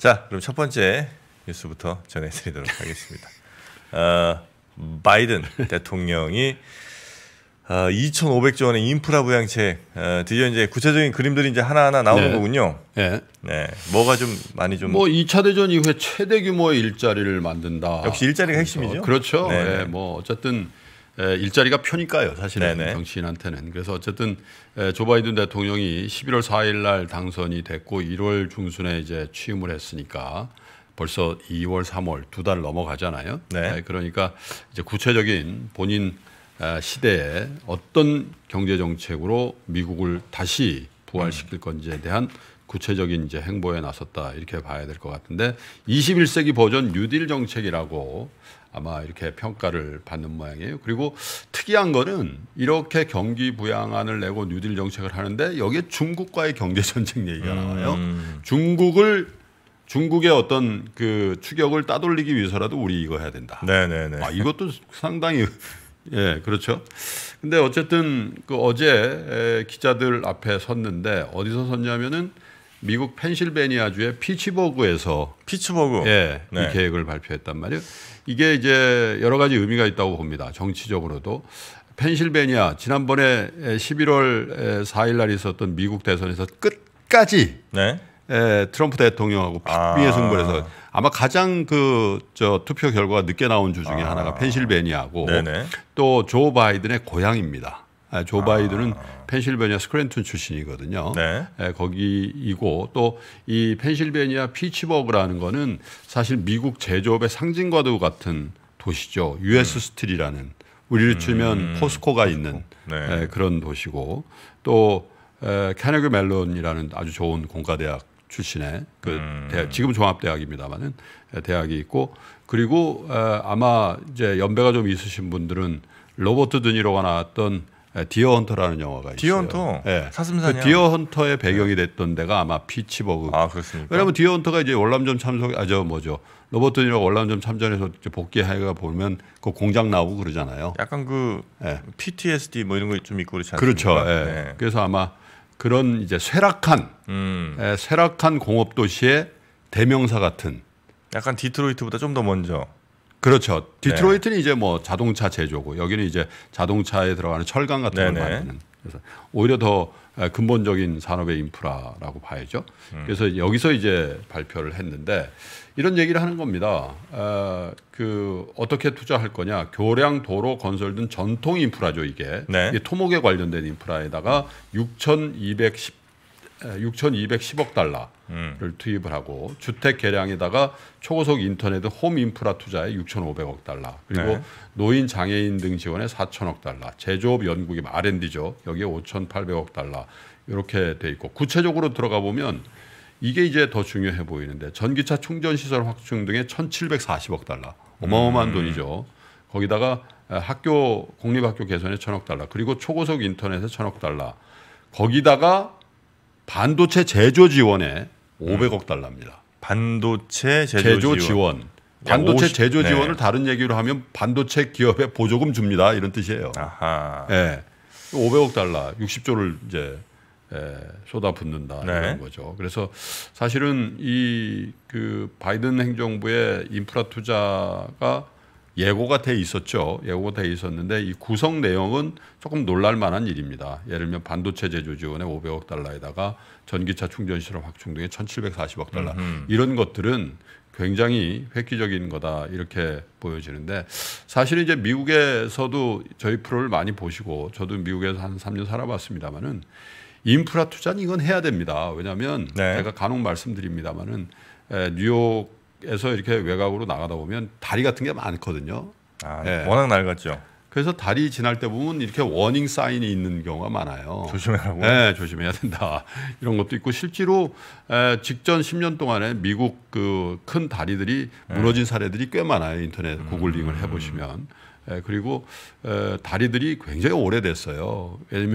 자, 그럼 첫 번째 뉴스부터 전해드리도록 하겠습니다. 어, 바이든 대통령이 어, 2,500조 원의 인프라 부양책 어, 드디어 이제 구체적인 그림들이 이제 하나하나 나오는 네. 거군요. 네. 네. 뭐가 좀 많이 좀. 뭐 2차 대전 이후에 최대 규모의 일자리를 만든다. 역시 일자리가 그러니까. 핵심이죠. 그렇죠. 네. 네. 뭐 어쨌든 일자리가 편이까요 사실은 네네. 정치인한테는. 그래서 어쨌든 조 바이든 대통령이 11월 4일 날 당선이 됐고 1월 중순에 이제 취임을 했으니까 벌써 2월, 3월 두 달 넘어가잖아요. 네. 네. 그러니까 이제 구체적인 본인 시대에 어떤 경제 정책으로 미국을 다시 부활시킬 음. 건지에 대한 구체적인 이제 행보에 나섰다 이렇게 봐야 될 것 같은데 21세기 버전 뉴딜 정책이라고 아마 이렇게 평가를 받는 모양이에요. 그리고 특이한 거는 이렇게 경기 부양안을 내고 뉴딜 정책을 하는데 여기에 중국과의 경제 전쟁 얘기가 나와요. 음. 중국을 중국의 어떤 그 추격을 따돌리기 위해서라도 우리 이거 해야 된다. 네네네. 아, 이것도 상당히 예 그렇죠. 근데 어쨌든 그 어제 기자들 앞에 섰는데 어디서 섰냐면은 미국 펜실베니아주의 피츠버그에서 피츠버그 예, 네. 이 계획을 발표했단 말이에요. 이게 이제 여러 가지 의미가 있다고 봅니다. 정치적으로도 펜실베니아 지난번에 11월 4일 날 있었던 미국 대선에서 끝까지 네. 에, 트럼프 대통령하고 박비의 아. 승부해서 아마 가장 그 저 투표 결과가 늦게 나온 주 중에 아. 하나가 펜실베니아고 또 조 바이든의 고향입니다. 아, 조 바이든은 아. 펜실베니아 스크랜턴 출신이거든요. 네. 예, 거기이고 또 이 펜실베니아 피치버그라는 거는 사실 미국 제조업의 상징과도 같은 도시죠. US 음. 스틸이라는 우리를 치면 음. 포스코가 포스코. 있는 네. 예, 그런 도시고 또 에, 예, 캐네그 멜론이라는 아주 좋은 공과대학 출신의 그 음. 대학, 지금 종합대학입니다만은 예, 대학이 있고 그리고 에, 예, 아마 이제 연배가 좀 있으신 분들은 로버트 드니로가 나왔던 예, 디어 헌터라는 영화가 디어 있어요. 디어 헌터. 네. 사슴사냥. 그 디어 헌터의 배경이 됐던 데가 아마 피치버그. 아 그렇습니까? 왜냐하면 디어 헌터가 이제 월남전 참석 아저 뭐죠 로버트니로 월남전 참전해서 복귀하기가 보면 그 공장 나오고 그러잖아요. 약간 그 네. 예. PTSD 뭐 이런 거좀 있고 그렇지 않습니까? 그렇죠. 네. 네. 그래서 아마 그런 이제 쇠락한 음. 쇠락한 공업 도시의 대명사 같은. 약간 디트로이트보다 좀 더 먼저. 그렇죠. 네. 디트로이트는 네. 이제 뭐 자동차 제조고 여기는 이제 자동차에 들어가는 철강 같은 네네. 걸 네, 네. 만드는 그래서 오히려 더 근본적인 산업의 인프라라고 봐야죠. 음. 그래서 여기서 이제 발표를 했는데 이런 얘기를 하는 겁니다. 어, 그 어떻게 투자할 거냐? 교량, 도로, 건설 등 전통 인프라죠 이게. 네. 토목에 관련된 인프라에다가 6,210 6,210억 달러를 음. 투입을 하고 주택 개량에다가 초고속 인터넷 홈 인프라 투자에 6,500억 달러 그리고 네. 노인 장애인 등 지원에 4,000억 달러 제조업 연구기 R&D죠 여기에 5,800억 달러 이렇게 돼 있고 구체적으로 들어가 보면 이게 이제 더 중요해 보이는데 전기차 충전 시설 확충 등에 1,740억 달러 어마어마한 음. 돈이죠 거기다가 학교 공립학교 개선에 1,000억 달러 그리고 초고속 인터넷에 1,000억 달러 거기다가 반도체 제조 지원에 500억 달러입니다. 반도체 제조, 제조 지원. 지원. 아, 반도체 50, 제조 네. 지원을 네. 다른 얘기로 하면 반도체 기업에 보조금 줍니다 이런 뜻이에요. 아하. 예. 500억 달러, 60조를 이제 예, 쏟아붓는다 네. 이런 거죠. 그래서 사실은 이 그 바이든 행정부의 인프라 투자가 예고가 돼 있었죠. 예고가 돼 있었는데 이 구성 내용은 조금 놀랄만한 일입니다. 예를 들면 반도체 제조 지원에 500억 달러에다가 전기차 충전 시설 확충 등에 1,740억 달러 음흠. 이런 것들은 굉장히 획기적인 거다 이렇게 보여지는데 사실 이제 미국에서도 저희 프로를 많이 보시고 저도 미국에서 한 3년 살아봤습니다마는 인프라 투자는 이건 해야 됩니다. 왜냐하면 네. 제가 간혹 말씀드립니다마는 뉴욕 에서 이렇게 외곽으로 나가다 보면 다리 같은 게 많거든요. 아, 네. 워낙 낡았죠. 그래서 다리 지날 때 보면 이렇게 워닝 사인이 있는 경우가 많아요. 조심해라고. 네, 예, 조심해야 된다. 이런 것도 있고 실제로 직전 10년 동안에 미국 그 큰 다리들이 네. 무너진 사례들이 꽤 많아요. 인터넷 음. 구글링을 해보시면. 그리고 다리들이 굉장히 오래됐어요. 예를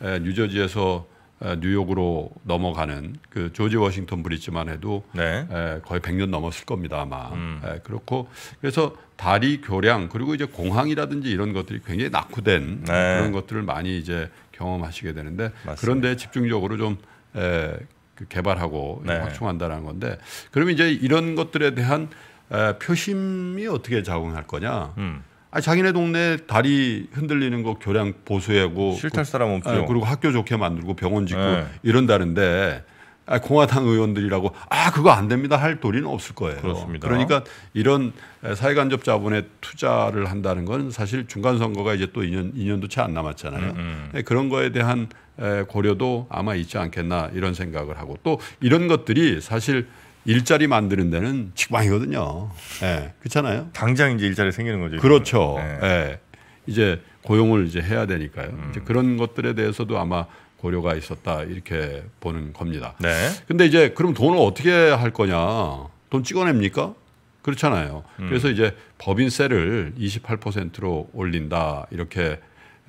들면 뉴저지에서 어, 뉴욕으로 넘어가는 그 조지 워싱턴 브릿지만 해도 네. 에, 거의 100년 넘었을 겁니다 아마 음. 에, 그렇고 그래서 다리 교량 그리고 이제 공항이라든지 이런 것들이 굉장히 낙후된 네. 그런 것들을 많이 이제 경험하시게 되는데 맞습니다. 그런데 집중적으로 좀 에, 그 개발하고 네. 확충한다라는 건데 그러면 이제 이런 것들에 대한 에, 표심이 어떻게 작용할 거냐? 음. 아 자기네 동네 다리 흔들리는 거 교량 보수하고 싫탈 사람 없죠. 예, 그리고 학교 좋게 만들고 병원 짓고 네. 이런다는데 아, 공화당 의원들이라고 아 그거 안 됩니다 할 도리는 없을 거예요. 그렇습니다. 그러니까 이런 사회간접 자본에 투자를 한다는 건 사실 중간 선거가 이제 또 2년 2년도 채 안 남았잖아요. 음, 음. 네, 그런 거에 대한 고려도 아마 있지 않겠나 이런 생각을 하고 또 이런 것들이 사실 일자리 만드는 데는 직방이거든요. 예. 그렇잖아요. 당장 이제 일자리 생기는 거죠. 그렇죠. 예. 예. 이제 고용을 이제 해야 되니까요. 음. 이제 그런 것들에 대해서도 아마 고려가 있었다 이렇게 보는 겁니다. 네. 근데 이제 그럼 돈을 어떻게 할 거냐? 돈 찍어냅니까? 그렇잖아요. 음. 그래서 이제 법인세를 28%로 올린다 이렇게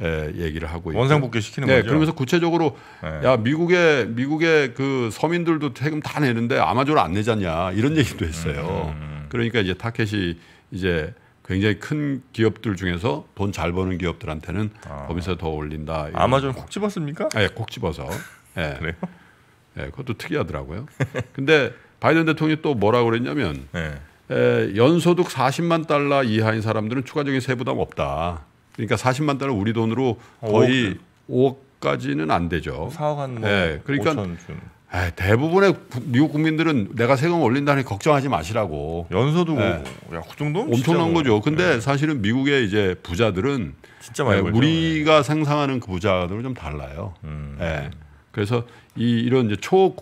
에, 예, 얘기를 하고 있고 원상복귀 시키는 네, 거죠. 그러면서 구체적으로 네. 야 미국의 미국의 그 서민들도 세금 다 내는데 아마존 안 내잖냐 이런 얘기도 했어요. 음, 음, 음. 그러니까 이제 타켓이 이제 굉장히 큰 기업들 중에서 돈 잘 버는 기업들한테는 아. 법인서더 올린다. 아마존 콕 집었습니까? 예, 네, 콕 집어서. 예. 그래요? 예, 그것도 특이하더라고요. 근데 바이든 대통령이 또 뭐라고 그랬냐면 네. 에, 연소득 40만 달러 이하인 사람들은 추가적인 세부담 없다. 그러니까 40만 달러 우리 돈으로 거의 5억. 5억까지는 안 되죠. 4억 한 네, 그러니까 에이, 예, 대부분의 미국 국민들은 내가 세금 올린다니 걱정하지 마시라고. 연소도 네. 야, 그 정도 엄청난 뭐. 거죠. 근데 네. 사실은 미국의 이제 부자들은 진짜 많이 네, 우리가 상상하는 그 부자들은 좀 달라요. 음. 그래서 이 이런 이제 초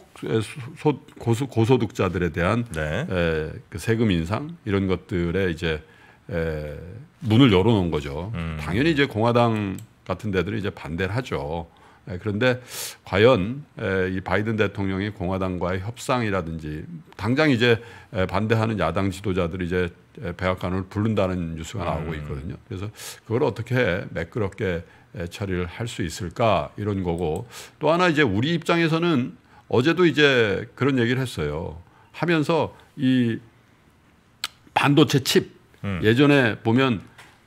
고소, 고소득자들에 대한 네. 에, 그 세금 인상 이런 것들에 이제 에, 예, 문을 열어놓은 거죠. 음. 당연히 이제 공화당 같은 데들이 이제 반대를 하죠. 에, 예, 그런데 과연 에, 예, 이 바이든 대통령이 공화당과의 협상이라든지 당장 이제 에, 반대하는 야당 지도자들이 이제 백악관을 부른다는 뉴스가 나오고 음. 있거든요. 그래서 그걸 어떻게 매끄럽게 처리를 할 수 있을까 이런 거고 또 하나 이제 우리 입장에서는 어제도 이제 그런 얘기를 했어요. 하면서 이 반도체 칩 음. 예전에 보면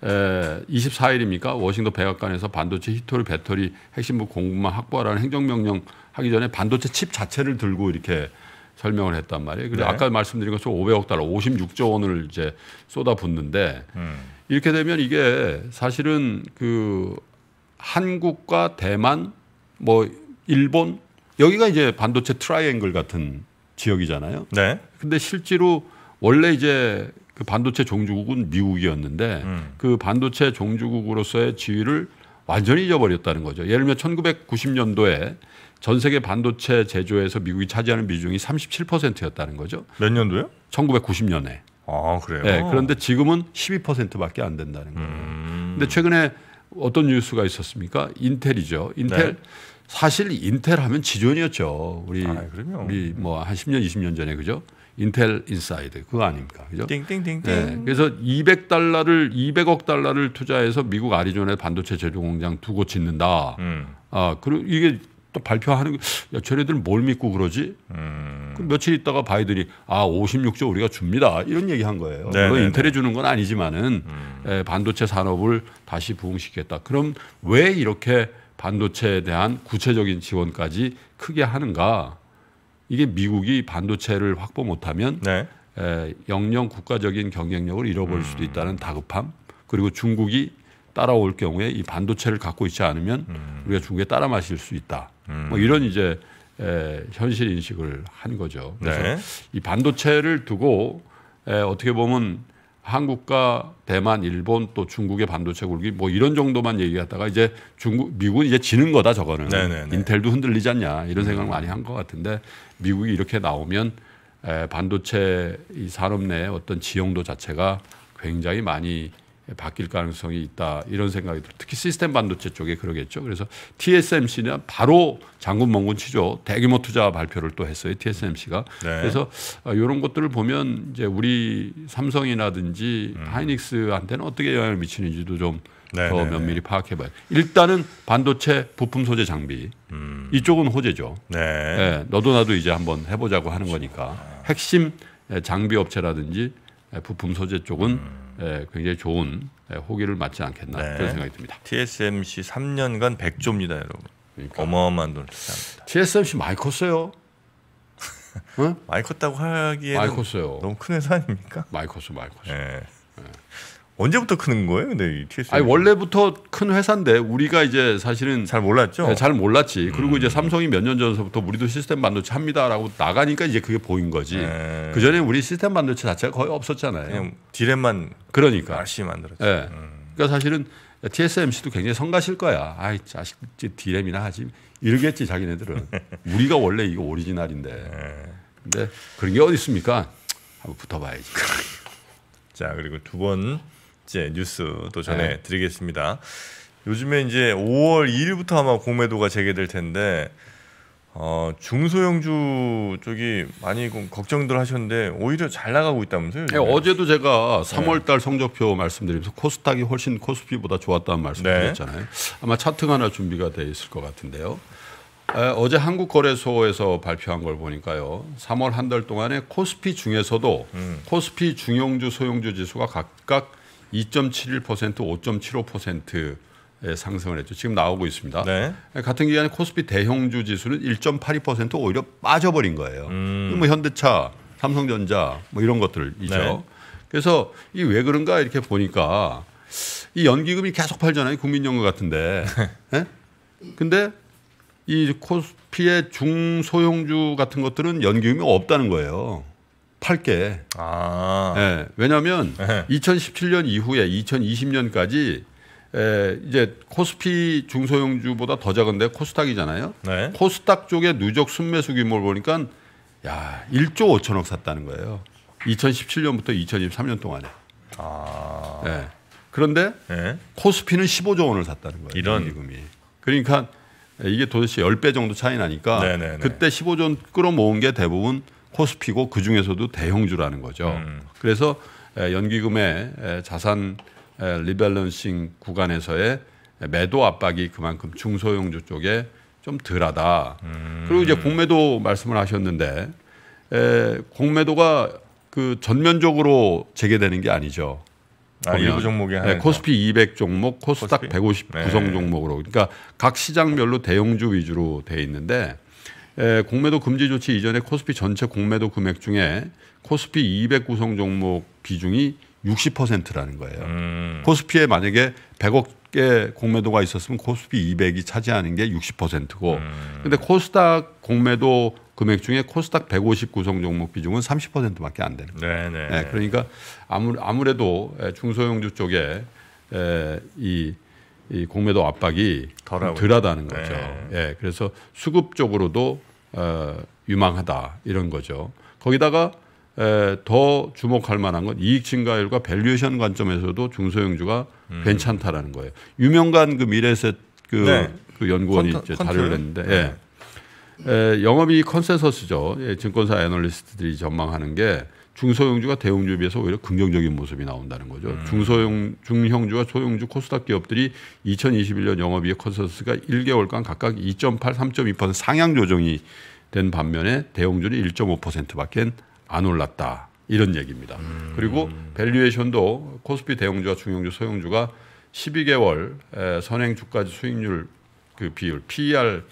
에, 24일입니까? 워싱턴 백악관에서 반도체 히토리 배터리 핵심부 공급만 확보하라는 행정명령 하기 전에 반도체 칩 자체를 들고 이렇게 설명을 했단 말이에요. 그래서 네. 아까 말씀드린 것처럼 500억 달러, 56조 원을 이제 쏟아붓는데 음. 이렇게 되면 이게 사실은 그 한국과 대만, 뭐 일본 여기가 이제 반도체 트라이앵글 같은 지역이잖아요. 네. 근데 실제로 원래 이제 그 반도체 종주국은 미국이었는데 음. 그 반도체 종주국으로서의 지위를 완전히 잊어버렸다는 거죠. 예를 들면 1990년도에 전 세계 반도체 제조에서 미국이 차지하는 비중이 37%였다는 거죠. 몇 년도요? 1990년에. 아 그래요. 네, 그런데 지금은 12%밖에 안 된다는 거예요. 그런데 음. 최근에 어떤 뉴스가 있었습니까? 인텔이죠. 인텔 네. 사실 인텔 하면 지존이었죠. 우리 아, 우리 뭐 한 10년 20년 전에 그죠? 인텔 인사이드 그거 아닙니까? 그죠? 띵띵띵띵. 네. 그래서 200달러를 200억 달러를 투자해서 미국 아리조나에 반도체 제조 공장 두 곳 짓는다. 음. 아, 그리고 이게 또 발표하는 야, 쟤네들 은뭘 믿고 그러지? 음. 그 며칠 있다가 바이든이 아 56조 우리가 줍니다 이런 얘기한 거예요. 그 인텔에 네. 주는 건 아니지만은 음. 에, 예, 반도체 산업을 다시 부흥시켰다. 그럼 왜 이렇게 반도체에 대한 구체적인 지원까지 크게 하는가? 이게 미국이 반도체를 확보 못하면 네. 에, 영영 국가적인 경쟁력을 잃어버릴 음. 수도 있다는 다급함 그리고 중국이 따라올 경우에 이 반도체를 갖고 있지 않으면 음. 우리가 중국에 따라 마실 수 있다. 음. 뭐 이런 이제 에, 현실 인식을 한 거죠. 그래서 네. 이 반도체를 두고 에, 어떻게 보면 한국과 대만, 일본 또 중국의 반도체 굴기 뭐 이런 정도만 얘기하다가 이제 중국 미국은 이제 지는 거다 저거는 네네네. 인텔도 흔들리지 않냐 이런 생각 을 음. 많이 한 것 같은데 미국이 이렇게 나오면 에, 반도체 이 산업 내 어떤 지형도 자체가 굉장히 많이 바뀔 가능성이 있다 이런 생각이 들어 특히 시스템 반도체 쪽에 그러겠죠. 그래서 TSMC는 바로 장군 몽군 치죠. 대규모 투자 발표를 또 했어요. TSMC가. 네. 그래서 이런 어, 것들을 보면 이제 우리 삼성이라든지 음. 하이닉스한테는 어떻게 영향을 미치는지도 좀더 네, 네, 네. 면밀히 파악해봐요. 일단은 반도체 부품 소재 장비 음. 이쪽은 호재죠. 네. 네. 너도 나도 이제 한번 해보자고 하는 거니까 그렇죠. 핵심 장비 업체라든지 예, 부품 소재 쪽은 음. 예, 굉장히 좋은 예, 호기를 맞지 않겠나 네. 그런 생각이 듭니다. TSMC 3년간 100조입니다, 여러분. 그러니까. 어마어마한 돈을 투자합니다. TSMC 많이 컸어요. 응? 많이 컸다고 하기에 많이 컸어요. 너무 큰 회사 아닙니까? 많이 컸어, 많이 컸어. 네. 네. 언제부터 크는 거예요? 근데 TS. 아니 원래부터 큰 회사인데 우리가 이제 사실은 잘 몰랐죠. 네, 잘 몰랐지. 그리고 음. 이제 삼성이 몇 년 전서부터 우리도 시스템 반도체 합니다라고 나가니까 이제 그게 보인 거지. 네. 그 전에 우리 시스템 반도체 자체가 거의 없었잖아요. 디램만 그러니까 열심 만들었죠. 네. 음. 그러니까 사실은 TSMC도 굉장히 성가실 거야. 아이 자식 디램이나 하지 이러겠지 자기네들은. 우리가 원래 이거 오리지널인데. 네. 근데 그런 게 어디 있습니까? 한번 붙어봐야지. 자 그리고 두번 번째 뉴스도 네. 전해드리겠습니다. 요즘에 이제 5월 2일부터 아마 공매도가 재개될 텐데 어, 중소형주 쪽이 많이 걱정들 하셨는데 오히려 잘 나가고 있다면서요? 네, 어제도 제가 3월달 네. 성적표 말씀드리면서 코스닥이 훨씬 코스피보다 좋았다는 말씀드렸잖아요. 네. 아마 차트가 하나 준비가 돼 있을 것 같은데요. 에, 아, 어제 한국거래소에서 발표한 걸 보니까요. 3월 한 달 동안에 코스피 중에서도 음. 코스피 중형주 소형주 지수가 각각 2.71% 5.75%의 상승을 했죠. 지금 나오고 있습니다. 네. 예, 같은 기간에 코스피 대형주 지수는 1.82% 오히려 빠져버린 거예요. 음. 뭐 현대차, 삼성전자 뭐 이런 것들이죠. 네. 그래서 이 왜 그런가 이렇게 보니까 이 연기금이 계속 팔잖아요. 국민연금 같은데. 네? 근데 이 코스피의 중소형주 같은 것들은 연기금이 없다는 거예요. 팔게. 아. 예, 왜냐하면 네. 예. 2017년 이후에 2020년까지 에, 예, 이제 코스피 중소형주보다 더 작은데 코스닥이잖아요. 네. 코스닥 쪽에 누적 순매수 규모를 보니까 야 1조 5천억 샀다는 거예요. 2017년부터 2023년 동안에. 아. 예. 그런데 네. 코스피는 15조 원을 샀다는 거예요. 이런 기금이. 그러니까 이게 도대체 10배 정도 차이 나니까 네네네. 네, 네. 그때 15조 원 끌어모은 게 대부분 코스피고 그 중에서도 대형주라는 거죠. 음. 그래서 연기금의 자산 리밸런싱 구간에서의 매도 압박이 그만큼 중소형주 쪽에 좀 덜하다. 음. 그리고 이제 공매도 말씀을 하셨는데 에, 공매도가 그 전면적으로 재개되는 게 아니죠. 아, 일부 종목에 네, 코스피 200 종목, 코스닥 코스피? 150 구성 네. 종목으로 그러니까 각 시장별로 대형주 위주로 돼 있는데 예, 공매도 금지 조치 이전에 코스피 전체 공매도 금액 중에 코스피 200 구성 종목 비중이 60%라는 거예요. 음. 코스피에 만약에 100억 개 공매도가 있었으면 코스피 200이 차지하는 게 60%고 음. 근데 코스닥 공매도 금액 중에 코스닥 150 구성 종목 비중은 30%밖에 안 되는 거예요. 네, 네. 예, 그러니까 아무, 아무래도 예, 중소형주 쪽에 에, 이이 공매도 압박이 덜하다는 거죠. 네. 예, 그래서 수급 쪽으로도 어, 유망하다 이런 거죠. 거기다가 에, 더 주목할 만한 건 이익 증가율과 밸류에이션 관점에서도 중소형주가 음. 괜찮다라는 거예요. 유명한그 미래셋 그, 네. 그 연구원이 컨트, 이제 자료를 냈는데 네. 예. 에, 영업이 컨센서스죠. 예, 증권사 애널리스트들이 전망하는 게 중소형주가 대형주에 비해서 오히려 긍정적인 모습이 나온다는 거죠. 음. 중소형 중형주와 소형주 코스닥 기업들이 2021년 영업이익 컨센서스가 1개월간 각각 2.8, 3.2% 상향 조정이 된 반면에 대형주는 1.5%밖에 안 올랐다. 이런 얘기입니다. 음. 그리고 밸류에이션도 코스피 대형주와 중형주 소형주가 12개월 선행 주가지 수익률 그 비율 PER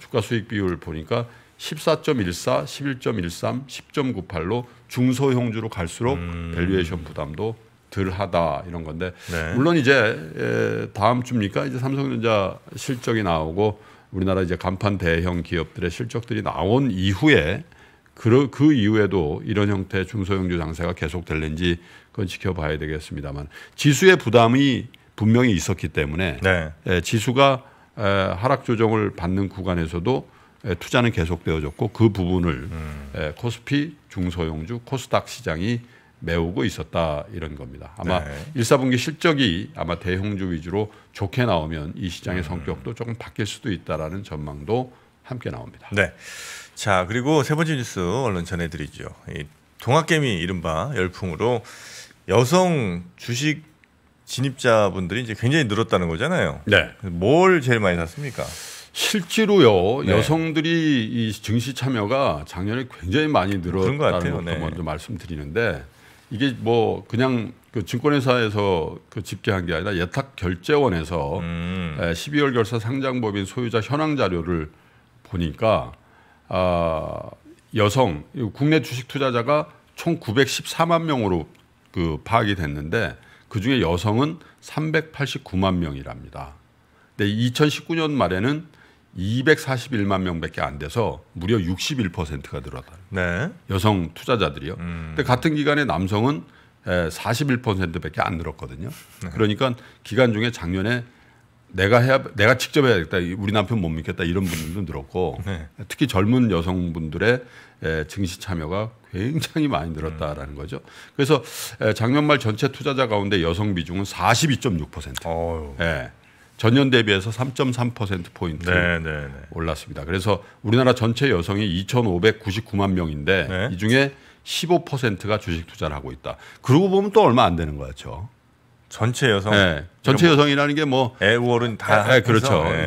주가 수익 비율 보니까 14.14, 11.13, 10.98로 중소형주로 갈수록 음. 밸류에이션 부담도 덜하다 이런 건데 네. 물론 이제 다음 주입니까 이제 삼성전자 실적이 나오고 우리나라 이제 간판 대형 기업들의 실적들이 나온 이후에 그, 그 이후에도 이런 형태의 중소형주 장세가 계속될는지 그건 지켜봐야 되겠습니다만 지수의 부담이 분명히 있었기 때문에 네. 지수가 하락 조정을 받는 구간에서도 예, 투자는 계속되어졌고 그 부분을 음. 예, 코스피 중소형주 코스닥 시장이 메우고 있었다 이런 겁니다. 아마 네. 1사분기 실적이 아마 대형주 위주로 좋게 나오면 이 시장의 음. 성격도 조금 바뀔 수도 있다라는 전망도 함께 나옵니다. 네. 자 그리고 세 번째 뉴스 얼른 전해드리죠. 이 동학개미 이른바 열풍으로 여성 주식 진입자분들이 이제 굉장히 늘었다는 거잖아요. 네. 뭘 제일 많이 샀습니까? 실제로요 네. 여성들이 이 증시 참여가 작년에 굉장히 많이 늘었다는 것도 네. 먼저 말씀드리는데 이게 뭐 그냥 그 증권회사에서 그 집계한 게 아니라 예탁 결제원에서 음. 12월 결사 상장법인 소유자 현황 자료를 보니까 아 여성 국내 주식 투자자가 총 914만 명으로 그 파악이 됐는데 그 중에 여성은 389만 명이랍니다. 근데 2019년 말에는 241만 명밖에 안 돼서 무려 61%가 늘었다. 네. 여성 투자자들이요. 음. 근데 같은 기간에 남성은 41%밖에 안 늘었거든요. 네. 그러니까 기간 중에 작년에 내가 해야 내가 직접 해야겠다. 우리 남편 못 믿겠다 이런 분들도 늘었고 네. 특히 젊은 여성분들의 증시 참여가 굉장히 많이 늘었다라는 거죠. 그래서 작년 말 전체 투자자 가운데 여성 비중은 42.6%. 예. 전년 대비해서 3.3% 포인트 네, 네, 네. 올랐습니다. 그래서 우리나라 전체 여성이 2,599만 명인데 네. 이 중에 15%가 주식 투자를 하고 있다. 그러고 보면 또 얼마 안 되는 거죠. 전체 여성. 네. 전체 여성이라는 게 뭐 애월은 다. 아, 아, 그렇죠. 네, 그렇죠.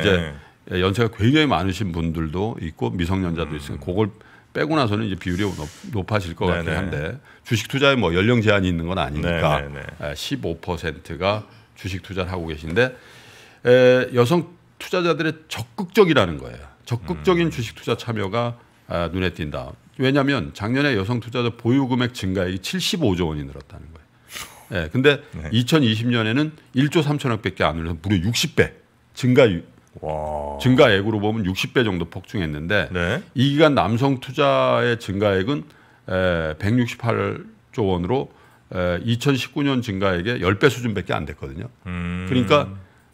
이제 연세가 굉장히 많으신 분들도 있고 미성년자도 음. 있으니까 그걸 빼고 나서는 이제 비율이 높, 아질것 네, 같긴 네. 한데 주식 투자에 뭐 연령 제한이 있는 건 아니니까 네네. 15%가 아, 주식 투자를 하고 계신데 에, 여성 투자자들의 적극적이라는 거예요. 적극적인 음. 주식 투자 참여가 아, 눈에 띈다. 왜냐하면 작년에 여성 투자자 보유 금액 증가액이 75조 원이 늘었다는 거예요. 예, 근데 네. 2020년에는 1조 3천억밖에 안 늘어서 무려 60배 증가 와. 증가액으로 보면 60배 정도 폭증했는데 네. 이 기간 남성 투자의 증가액은 에, 168조 원으로 에, 2019년 증가액의 10배 수준밖에 안 됐거든요. 음. 그러니까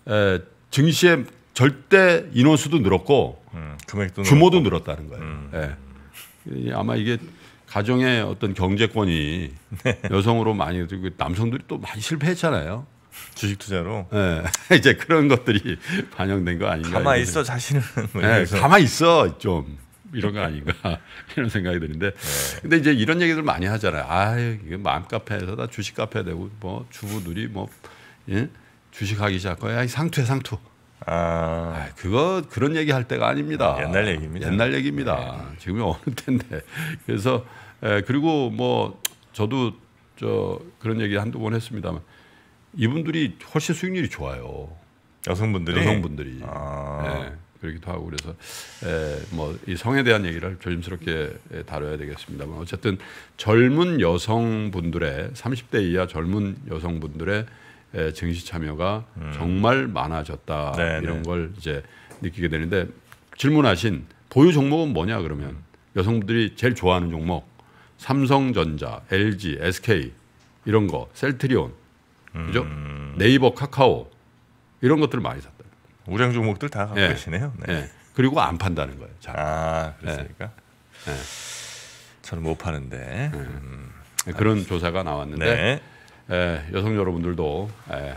에, 증시의 절대 인원수도 늘었고 음, 금액도 규모도 늘었고. 늘었다는 거예요. 음. 예. 아마 이게 가정의 어떤 경제권이 네. 여성으로 많이 남성들이 또 많이 실패했잖아요. 주식 투자로. 네. 이제 그런 것들이 반영된 거 아닌가. 가만 있어 자신은. 네, 뭐 예, 가만 있어 좀 이런 거 아닌가 이런 생각이 드는데. 네. 근데 이제 이런 얘기들 많이 하잖아요. 아, 이게 마음 카페에서 다 주식 카페 되고 뭐 주부들이 뭐 예? 주식하기 시작해요. 상투에 상투. 아. 아이, 그거 그런 얘기 할 때가 아닙니다. 옛날 얘기입니다. 옛날 얘기입니다. 네. 지금이 어느 때인데. 그래서 에, 그리고 뭐 저도 저 그런 얘기 한두 번 했습니다만 이분들이 훨씬 수익률이 좋아요. 여성분들이 여성분들이. 아. 네, 그렇기도 하고 그래서 뭐 이 성에 대한 얘기를 조심스럽게 다뤄야 되겠습니다만 어쨌든 젊은 여성분들의 30대 이하 젊은 여성분들의 예, 정시 참여가 음. 정말 많아졌다 네네. 네. 이런 걸 이제 느끼게 되는데 질문하신 보유 종목은 뭐냐 그러면 여성분들이 제일 좋아하는 종목 삼성전자, LG, SK 이런 거, 셀트리온, 그죠? 음. 네이버, 카카오 이런 것들을 많이 샀다. 우량 종목들 다 갖고 네. 계시네요. 네. 네. 그리고 안 판다는 거예요. 잘. 아, 그렇습니까? 저는 못 파는데 음. 그런 알겠습니다. 조사가 나왔는데 네. 에, 예, 여성 여러분들도 에, 예,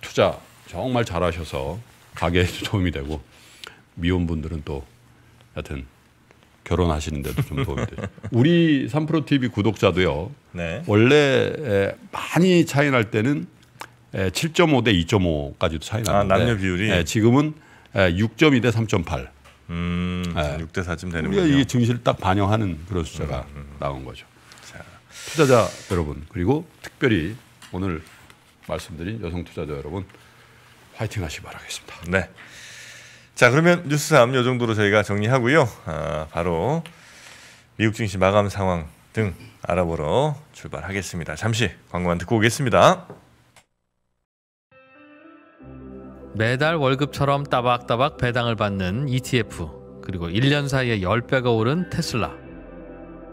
투자 정말 잘하셔서 가게에 도움이 도 되고 미혼 분들은 또 하여튼 결혼하시는데도 좀 도움이 돼요. 우리 3프로 TV 구독자도요. 네. 원래 에, 예, 많이 차이 날 때는 7.5 대 2.5까지도 차이 나는데 아, 남녀 비율이 지금은 6.2 대 3.8. 음, 네. 6대 4쯤 되는거요우리이 증시를 딱 반영하는 그런 숫자가 음, 음. 나온 거죠. 투자자 여러분 그리고 특별히 오늘 말씀드린 여성 투자자 여러분 화이팅 하시기 바라겠습니다. 네. 자 그러면 뉴스 암요 정도로 저희가 정리하고요. 아, 바로 미국 증시 마감 상황 등 알아보러 출발하겠습니다. 잠시 광고만 듣고 오겠습니다. 매달 월급처럼 따박따박 배당을 받는 ETF 그리고 1년 사이에 10배가 오른 테슬라